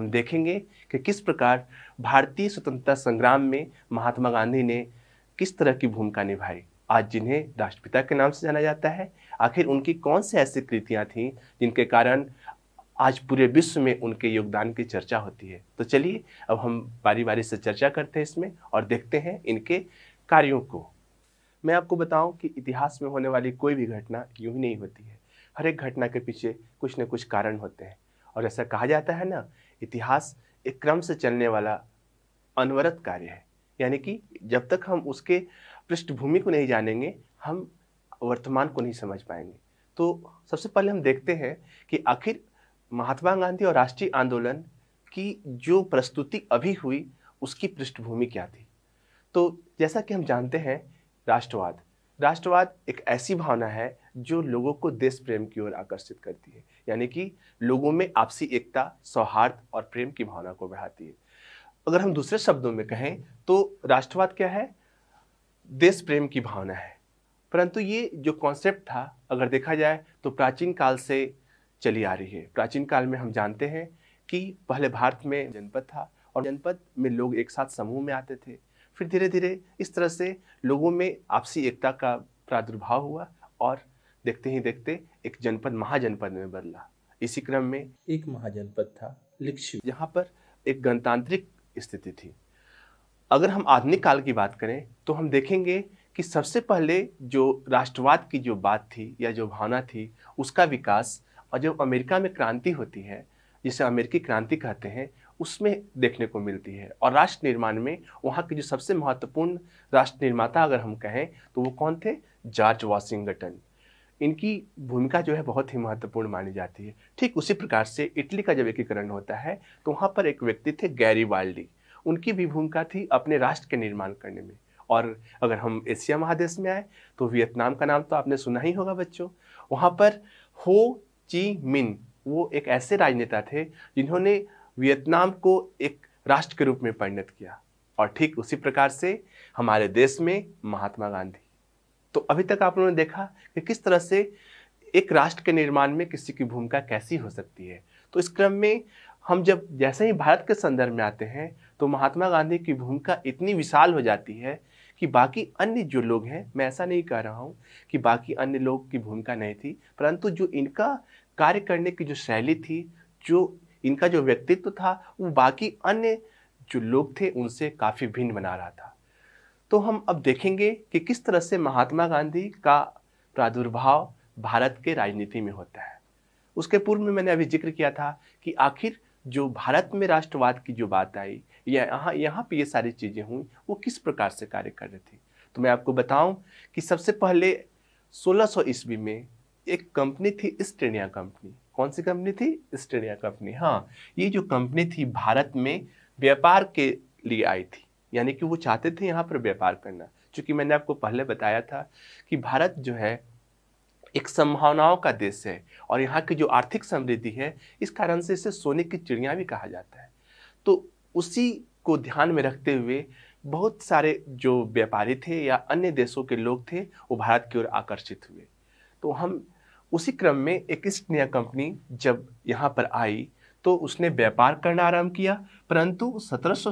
हम देखेंगे कि किस प्रकार भारतीय स्वतंत्रता संग्राम में महात्मा गांधी ने किस तरह की भूमिका निभाई आज जिन्हें राष्ट्रपिता के नाम से जाना जाता है आखिर उनकी कौन से ऐसी कृतियाँ थीं जिनके कारण आज पूरे विश्व में उनके योगदान की चर्चा होती है तो चलिए अब हम बारी बारी से चर्चा करते हैं इसमें और देखते हैं इनके कार्यों को मैं आपको बताऊं कि इतिहास में होने वाली कोई भी घटना यूं ही नहीं होती है हर एक घटना के पीछे कुछ न कुछ कारण होते हैं और ऐसा कहा जाता है ना इतिहास एक क्रम से चलने वाला अनवरत कार्य है यानी कि जब तक हम उसके पृष्ठभूमि को नहीं जानेंगे हम वर्तमान को नहीं समझ पाएंगे तो सबसे पहले हम देखते हैं कि आखिर महात्मा गांधी और राष्ट्रीय आंदोलन की जो प्रस्तुति अभी हुई उसकी पृष्ठभूमि क्या थी तो जैसा कि हम जानते हैं राष्ट्रवाद राष्ट्रवाद एक ऐसी भावना है जो लोगों को देश प्रेम की ओर आकर्षित करती है यानी कि लोगों में आपसी एकता सौहार्द और प्रेम की भावना को बढ़ाती है अगर हम दूसरे शब्दों में कहें तो राष्ट्रवाद क्या है देश प्रेम की भावना है परंतु ये जो कॉन्सेप्ट था अगर देखा जाए तो प्राचीन काल से चली आ रही है प्राचीन काल में हम जानते हैं कि पहले भारत में जनपद था और जनपद में लोग एक साथ समूह में आते थे फिर धीरे धीरे इस तरह से लोगों में आपसी एकता का प्रादुर्भाव हुआ और देखते ही देखते एक जनपद महाजनपद में बदला इसी क्रम में एक महाजनपद था लिक्षु यहाँ पर एक गणतांत्रिक स्थिति थी अगर हम आधुनिक काल की बात करें तो हम देखेंगे कि सबसे पहले जो राष्ट्रवाद की जो बात थी या जो भावना थी उसका विकास और जब अमेरिका में क्रांति होती है जिसे अमेरिकी क्रांति कहते हैं उसमें देखने को मिलती है और राष्ट्र निर्माण में वहाँ के जो सबसे महत्वपूर्ण राष्ट्र निर्माता अगर हम कहें तो वो कौन थे जॉर्ज वाशिंगटन इनकी भूमिका जो है बहुत ही महत्वपूर्ण मानी जाती है ठीक उसी प्रकार से इटली का जब एकीकरण होता है तो वहाँ पर एक व्यक्ति थे गैरी वाल्डी उनकी भी भूमिका थी अपने राष्ट्र के निर्माण करने में और अगर हम एशिया महादेश में आए तो वियतनाम का नाम तो आपने सुना ही होगा बच्चों वहाँ पर हो ची मिन वो एक ऐसे राजनेता थे जिन्होंने वियतनाम को एक राष्ट्र के रूप में परिणत किया और ठीक उसी प्रकार से हमारे देश में महात्मा गांधी तो अभी तक आप लोगों ने देखा कि किस तरह से एक राष्ट्र के निर्माण में किसी की भूमिका कैसी हो सकती है तो इस क्रम में हम जब जैसे ही भारत के संदर्भ में आते हैं तो महात्मा गांधी की भूमिका इतनी विशाल हो जाती है कि बाकी अन्य जो लोग हैं मैं ऐसा नहीं कह रहा हूँ कि बाकी अन्य लोग की भूमिका नहीं थी परंतु जो इनका कार्य करने की जो शैली थी जो इनका जो व्यक्तित्व था वो बाकी अन्य जो लोग थे उनसे काफ़ी भिन्न बना रहा था तो हम अब देखेंगे कि किस तरह से महात्मा गांधी का प्रादुर्भाव भारत के राजनीति में होता है उसके पूर्व में मैंने अभी जिक्र किया था कि आखिर जो भारत में राष्ट्रवाद की जो बात आई या यहाँ यहाँ पर ये सारी चीज़ें हुई वो किस प्रकार से कार्य कर रही थी तो मैं आपको बताऊं कि सबसे पहले 1600 सौ ईस्वी में एक कंपनी थी ईस्ट इंडिया कंपनी कौन सी कंपनी थी ईस्ट इंडिया कंपनी हाँ ये जो कंपनी थी भारत में व्यापार के लिए आई थी यानी कि वो चाहते थे यहाँ पर व्यापार करना क्योंकि मैंने आपको पहले बताया था कि भारत जो है एक संभावनाओं का देश है और यहाँ की जो आर्थिक समृद्धि है इस कारण से इसे सोने की चिड़िया भी कहा जाता है तो उसी को ध्यान में रखते हुए बहुत सारे जो व्यापारी थे या अन्य देशों के लोग थे वो भारत की ओर आकर्षित हुए तो हम उसी क्रम में एक ईस्ट इंडिया कंपनी जब यहाँ पर आई तो उसने व्यापार करना आरंभ किया परंतु सत्रह सौ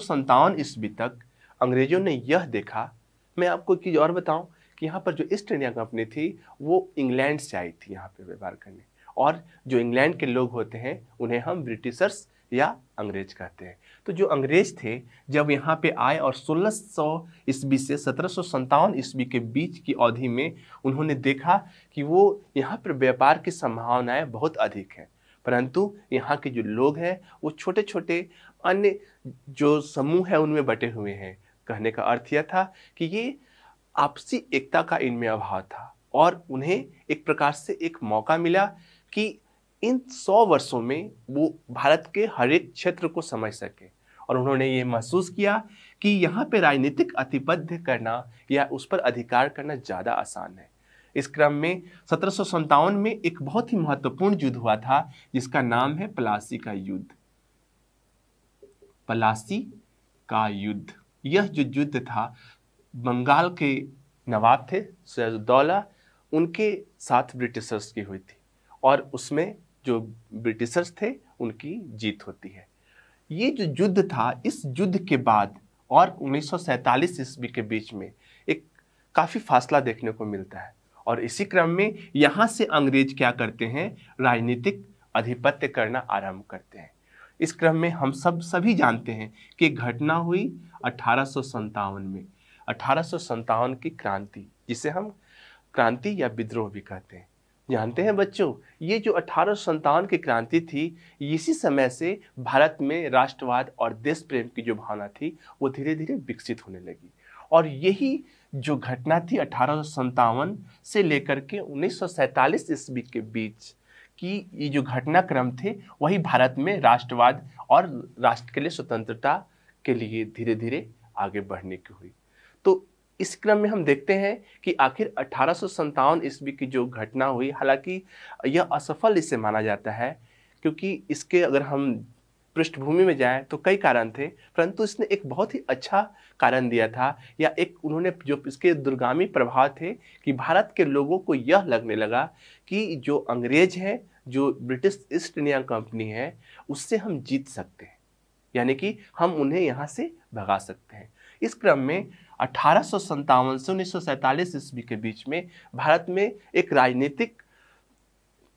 ईस्वी तक अंग्रेजों ने यह देखा मैं आपको एक चीज़ और बताऊं कि यहाँ पर जो ईस्ट इंडिया कंपनी थी वो इंग्लैंड से आई थी यहाँ पे व्यापार करने और जो इंग्लैंड के लोग होते हैं उन्हें हम ब्रिटिशर्स या अंग्रेज कहते हैं तो जो अंग्रेज थे जब यहाँ पे आए और सोलह सौ ईस्वी से सत्रह सौ ईस्वी के बीच की अवधि में उन्होंने देखा कि वो यहाँ पर व्यापार की संभावनाएं बहुत अधिक हैं परंतु यहाँ के जो लोग हैं वो छोटे छोटे अन्य जो समूह है उनमें बटे हुए हैं कहने का अर्थ यह था कि ये आपसी एकता का इनमें अभाव था और उन्हें एक प्रकार से एक मौका मिला कि इन सौ वर्षों में वो भारत के हर एक क्षेत्र को समझ सके और उन्होंने ये महसूस किया कि यहाँ पे राजनीतिक अतिबद्ध करना या उस पर अधिकार करना ज़्यादा आसान है इस क्रम में सत्रह में एक बहुत ही महत्वपूर्ण युद्ध हुआ था जिसका नाम है पलासी का युद्ध पलासी का युद्ध यह जो युद्ध था बंगाल के नवाब थे सैदुद्दौला उनके साथ ब्रिटिशर्स की हुई थी और उसमें जो ब्रिटिशर्स थे उनकी जीत होती है ये जो युद्ध था इस युद्ध के बाद और 1947 ईस्वी के बीच में एक काफ़ी फासला देखने को मिलता है और इसी क्रम में यहाँ से अंग्रेज क्या करते हैं राजनीतिक आधिपत्य करना आरंभ करते हैं इस क्रम में हम सब सभी जानते हैं कि घटना हुई अठारह में अठारह की क्रांति जिसे हम क्रांति या विद्रोह भी कहते हैं जानते हैं बच्चों ये जो अठारह की क्रांति थी इसी समय से भारत में राष्ट्रवाद और देश प्रेम की जो भावना थी वो धीरे धीरे विकसित होने लगी और यही जो घटना थी अठारह से लेकर के उन्नीस ईस्वी के बीच कि ये जो घटनाक्रम थे वही भारत में राष्ट्रवाद और राष्ट्र के लिए स्वतंत्रता के लिए धीरे धीरे आगे बढ़ने की हुई तो इस क्रम में हम देखते हैं कि आखिर अठारह ईस्वी की जो घटना हुई हालांकि यह असफल इसे माना जाता है क्योंकि इसके अगर हम पृष्ठभूमि में जाए तो कई कारण थे परंतु इसने एक बहुत ही अच्छा कारण दिया था या एक उन्होंने जो इसके दुर्गामी प्रभाव थे कि भारत के लोगों को यह लगने लगा कि जो अंग्रेज हैं जो ब्रिटिश ईस्ट इंडिया कंपनी है उससे हम जीत सकते हैं यानी कि हम उन्हें यहाँ से भगा सकते हैं इस क्रम में अठारह से उन्नीस ईस्वी के बीच में भारत में एक राजनीतिक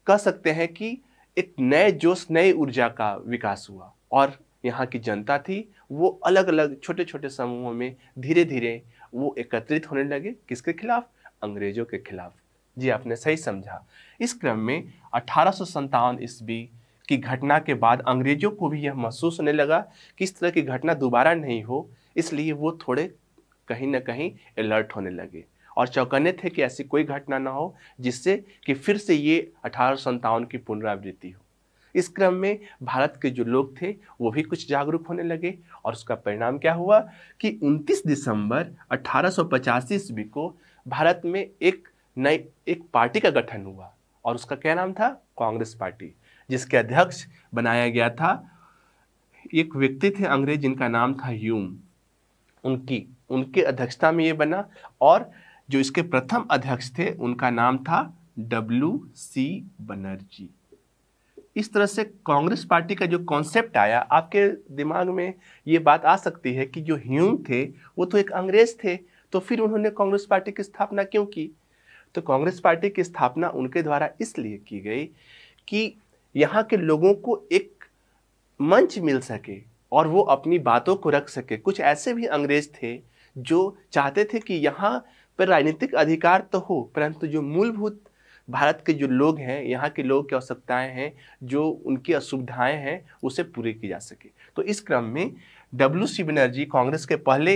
कह सकते हैं कि एक नए जोश नई ऊर्जा का विकास हुआ और यहाँ की जनता थी वो अलग अलग छोटे छोटे समूहों में धीरे धीरे वो एकत्रित होने लगे किसके खिलाफ अंग्रेजों के खिलाफ जी आपने सही समझा इस क्रम में अठारह ईस्वी की घटना के बाद अंग्रेजों को भी यह महसूस होने लगा कि इस तरह की घटना दोबारा नहीं हो इसलिए वो थोड़े कहीं ना कहीं अलर्ट होने लगे और चौकन्ने थे कि ऐसी कोई घटना ना हो जिससे कि फिर से ये अठारह की पुनरावृत्ति हो इस क्रम में भारत के जो लोग थे वो भी कुछ जागरूक होने लगे और उसका परिणाम क्या हुआ कि 29 दिसंबर अठारह सौ ईस्वी को भारत में एक नई एक पार्टी का गठन हुआ और उसका क्या नाम था कांग्रेस पार्टी जिसके अध्यक्ष बनाया गया था एक व्यक्ति थे अंग्रेज जिनका नाम था ह्यूम उनकी उनके अध्यक्षता में ये बना और जो इसके प्रथम अध्यक्ष थे उनका नाम था डब्ल्यू सी बनर्जी इस तरह से कांग्रेस पार्टी का जो कॉन्सेप्ट आया आपके दिमाग में ये बात आ सकती है कि जो ह्यूम थे वो तो एक अंग्रेज थे तो फिर उन्होंने कांग्रेस पार्टी की स्थापना क्यों की तो कांग्रेस पार्टी की स्थापना उनके द्वारा इसलिए की गई कि यहाँ के लोगों को एक मंच मिल सके और वो अपनी बातों को रख सके कुछ ऐसे भी अंग्रेज थे जो चाहते थे कि यहाँ पर राजनीतिक अधिकार तो हो परंतु जो मूलभूत भारत के जो लोग हैं यहाँ के लोगों की आवश्यकताएं हैं जो उनकी असुविधाएं हैं उसे पूरी की जा सके तो इस क्रम में डब्ल्यू सी बनर्जी कांग्रेस के पहले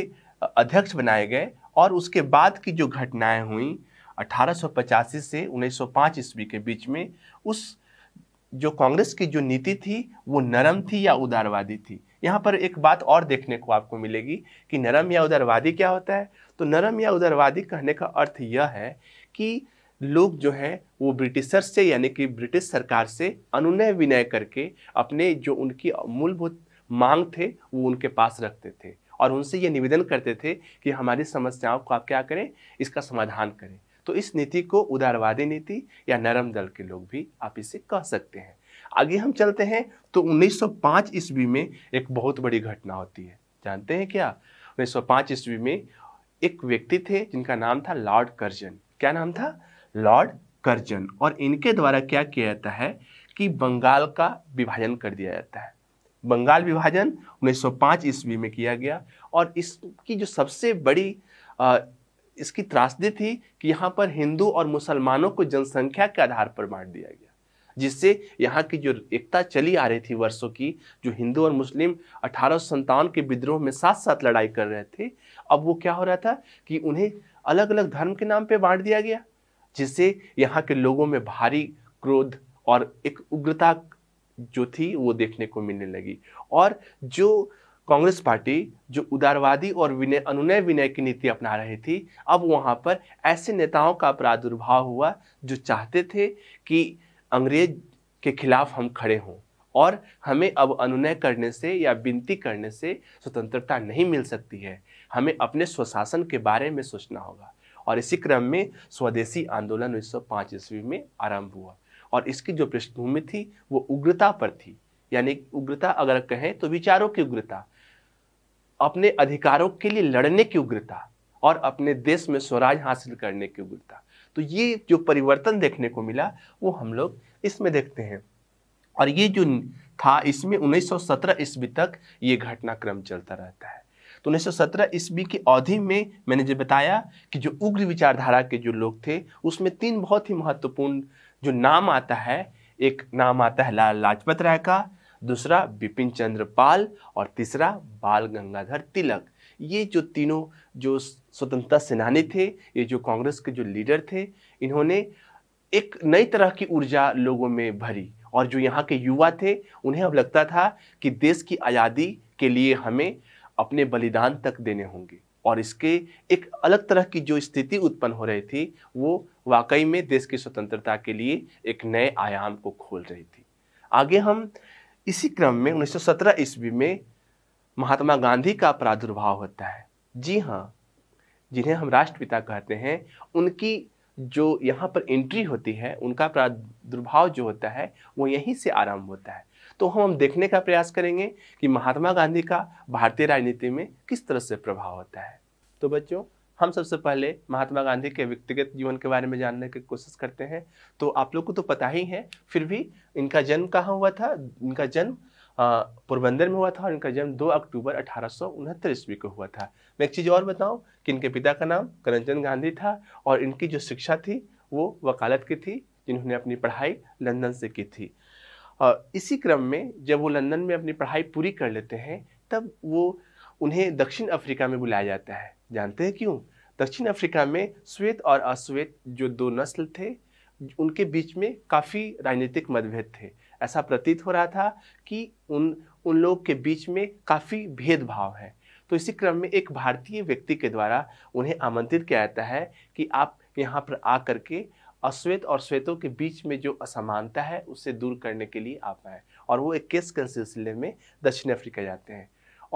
अध्यक्ष बनाए गए और उसके बाद की जो घटनाएं हुई अठारह से उन्नीस ईस्वी के बीच में उस जो कांग्रेस की जो नीति थी वो नरम थी या उदारवादी थी यहाँ पर एक बात और देखने को आपको मिलेगी कि नरम या उदारवादी क्या होता है तो नरम या उदारवादी कहने का अर्थ यह है कि लोग जो हैं वो ब्रिटिशर्स से यानी कि ब्रिटिश सरकार से अनुनय विनय करके अपने जो उनकी मूलभूत मांग थे वो उनके पास रखते थे और उनसे ये निवेदन करते थे कि हमारी समस्याओं को आप क्या करें इसका समाधान करें तो इस नीति को उदारवादी नीति या नरम दल के लोग भी आप इसे कह सकते हैं आगे हम चलते हैं तो 1905 ईस्वी में एक बहुत बड़ी घटना होती है जानते हैं क्या 1905 ईस्वी में एक व्यक्ति थे जिनका नाम था लॉर्ड कर्जन क्या नाम था लॉर्ड कर्जन और इनके द्वारा क्या किया जाता है कि बंगाल का विभाजन कर दिया जाता है बंगाल विभाजन 1905 ईस्वी में किया गया और इसकी जो सबसे बड़ी आ, इसकी त्रासदी थी कि यहाँ पर हिंदू और मुसलमानों को जनसंख्या के आधार पर बांट दिया गया जिससे यहाँ की जो एकता चली आ रही थी वर्षों की जो हिंदू और मुस्लिम अठारह के विद्रोह में साथ साथ लड़ाई कर रहे थे अब वो क्या हो रहा था कि उन्हें अलग अलग धर्म के नाम पे बांट दिया गया जिससे यहाँ के लोगों में भारी क्रोध और एक उग्रता जो थी वो देखने को मिलने लगी और जो कांग्रेस पार्टी जो उदारवादी और विनय अनुनय विनय की नीति अपना रही थी अब वहाँ पर ऐसे नेताओं का प्रादुर्भाव हुआ जो चाहते थे कि अंग्रेज के खिलाफ हम खड़े हों और हमें अब अनुनय करने से या विनती करने से स्वतंत्रता नहीं मिल सकती है हमें अपने स्वशासन के बारे में सोचना होगा और इसी क्रम में स्वदेशी आंदोलन उन्नीस ईस्वी में आरंभ हुआ और इसकी जो पृष्ठभूमि थी वो उग्रता पर थी यानी उग्रता अगर कहें तो विचारों की उग्रता अपने अधिकारों के लिए लड़ने की उग्रता और अपने देश में स्वराज हासिल करने की उग्रता तो ये जो परिवर्तन देखने को मिला वो हम लोग इसमें देखते हैं और ये जो था इसमें 1917 ईस्वी तक ये घटनाक्रम चलता रहता है तो 1917 ईस्वी की अवधि में मैंने जो बताया कि जो उग्र विचारधारा के जो लोग थे उसमें तीन बहुत ही महत्वपूर्ण जो नाम आता है एक नाम आता है लाल लाजपत राय का दूसरा बिपिन चंद्र पाल और तीसरा बाल गंगाधर तिलक ये जो तीनों जो स्वतंत्रता सेनानी थे ये जो कांग्रेस के जो लीडर थे इन्होंने एक नई तरह की ऊर्जा लोगों में भरी और जो यहाँ के युवा थे उन्हें अब लगता था कि देश की आज़ादी के लिए हमें अपने बलिदान तक देने होंगे और इसके एक अलग तरह की जो स्थिति उत्पन्न हो रही थी वो वाकई में देश की स्वतंत्रता के लिए एक नए आयाम को खोल रही थी आगे हम इसी क्रम में 1917 ईस्वी में महात्मा गांधी का प्रादुर्भाव होता है जी हाँ जिन्हें हम राष्ट्रपिता कहते हैं उनकी जो यहाँ पर एंट्री होती है उनका प्रादुर्भाव जो होता है वो यहीं से आरंभ होता है तो हम देखने का प्रयास करेंगे कि महात्मा गांधी का भारतीय राजनीति में किस तरह से प्रभाव होता है तो बच्चों हम सबसे पहले महात्मा गांधी के व्यक्तिगत जीवन के बारे में जानने की कोशिश करते हैं तो आप लोग को तो पता ही है फिर भी इनका जन्म कहाँ हुआ था इनका जन्म पोरबंदर में हुआ था और इनका जन्म 2 अक्टूबर अठारह ईस्वी को हुआ था मैं एक चीज़ और बताऊं कि इनके पिता का नाम करमचंद गांधी था और इनकी जो शिक्षा थी वो वकालत की थी जिन्होंने अपनी पढ़ाई लंदन से की थी और इसी क्रम में जब वो लंदन में अपनी पढ़ाई पूरी कर लेते हैं तब वो उन्हें दक्षिण अफ्रीका में बुलाया जाता है जानते हैं क्यों दक्षिण अफ्रीका में श्वेत और अश्वेत जो दो नस्ल थे उनके बीच में काफ़ी राजनीतिक मतभेद थे ऐसा प्रतीत हो रहा था कि उन उन लोग के बीच में काफ़ी भेदभाव है तो इसी क्रम में एक भारतीय व्यक्ति के द्वारा उन्हें आमंत्रित किया जाता है कि आप यहाँ पर आ करके अश्वेत और श्वेतों के बीच में जो असमानता है उसे दूर करने के लिए आप आए और वो एक केस के सिलसिले में दक्षिण अफ्रीका जाते हैं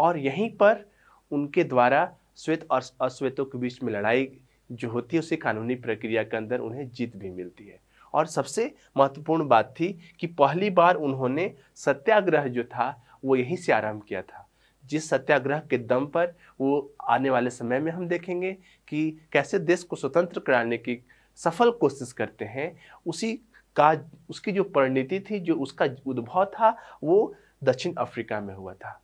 और यहीं पर उनके द्वारा श्वेत और अश्वेतों के बीच में लड़ाई जो होती है उसे कानूनी प्रक्रिया के अंदर उन्हें जीत भी मिलती है और सबसे महत्वपूर्ण बात थी कि पहली बार उन्होंने सत्याग्रह जो था वो यहीं से आरंभ किया था जिस सत्याग्रह के दम पर वो आने वाले समय में हम देखेंगे कि कैसे देश को स्वतंत्र कराने की सफल कोशिश करते हैं उसी का उसकी जो परिणति थी जो उसका उद्भव था वो दक्षिण अफ्रीका में हुआ था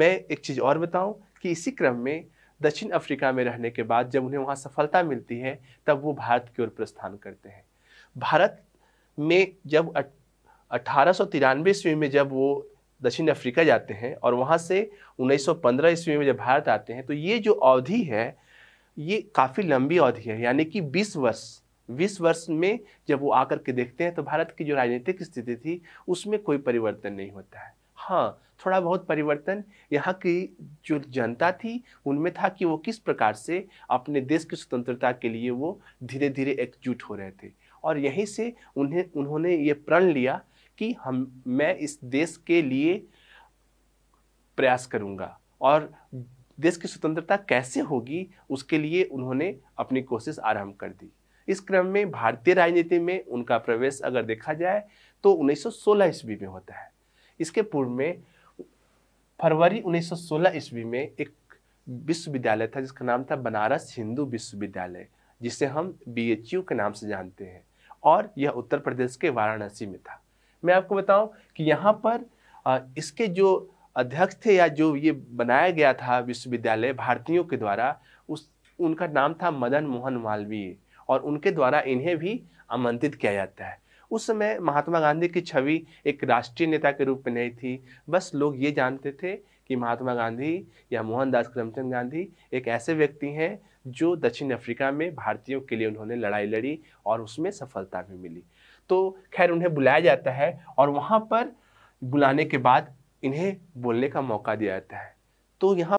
मैं एक चीज़ और बताऊं कि इसी क्रम में दक्षिण अफ्रीका में रहने के बाद जब उन्हें वहाँ सफलता मिलती है तब वो भारत की ओर प्रस्थान करते हैं भारत में जब अठारह ईस्वी में जब वो दक्षिण अफ्रीका जाते हैं और वहाँ से 1915 ईस्वी में जब भारत आते हैं तो ये जो अवधि है ये काफ़ी लंबी अवधि है यानी कि 20 वर्ष 20 वर्ष में जब वो आकर के देखते हैं तो भारत की जो राजनीतिक स्थिति थी उसमें कोई परिवर्तन नहीं होता है हाँ थोड़ा बहुत परिवर्तन यहाँ की जो जनता थी उनमें था कि वो किस प्रकार से अपने देश की स्वतंत्रता के लिए वो धीरे धीरे एकजुट हो रहे थे और यहीं से उन्हें उन्होंने ये प्रण लिया कि हम मैं इस देश के लिए प्रयास करूंगा और देश की स्वतंत्रता कैसे होगी उसके लिए उन्होंने अपनी कोशिश आरंभ कर दी इस क्रम में भारतीय राजनीति में उनका प्रवेश अगर देखा जाए तो 1916 ईस्वी में होता है इसके पूर्व में फरवरी 1916 ईस्वी में एक विश्वविद्यालय था जिसका नाम था बनारस हिंदू विश्वविद्यालय जिसे हम बी के नाम से जानते हैं और यह उत्तर प्रदेश के वाराणसी में था मैं आपको बताऊं कि यहाँ पर इसके जो अध्यक्ष थे या जो ये बनाया गया था विश्वविद्यालय भारतीयों के द्वारा उस उनका नाम था मदन मोहन मालवीय और उनके द्वारा इन्हें भी आमंत्रित किया जाता है उस समय महात्मा गांधी की छवि एक राष्ट्रीय नेता के रूप में नहीं थी बस लोग ये जानते थे कि महात्मा गांधी या मोहनदास करमचंद गांधी एक ऐसे व्यक्ति हैं जो दक्षिण अफ्रीका में भारतीयों के लिए उन्होंने लड़ाई लड़ी और उसमें सफलता भी मिली तो खैर उन्हें बुलाया जाता है और वहाँ पर बुलाने के बाद इन्हें बोलने का मौका दिया जाता है तो यहाँ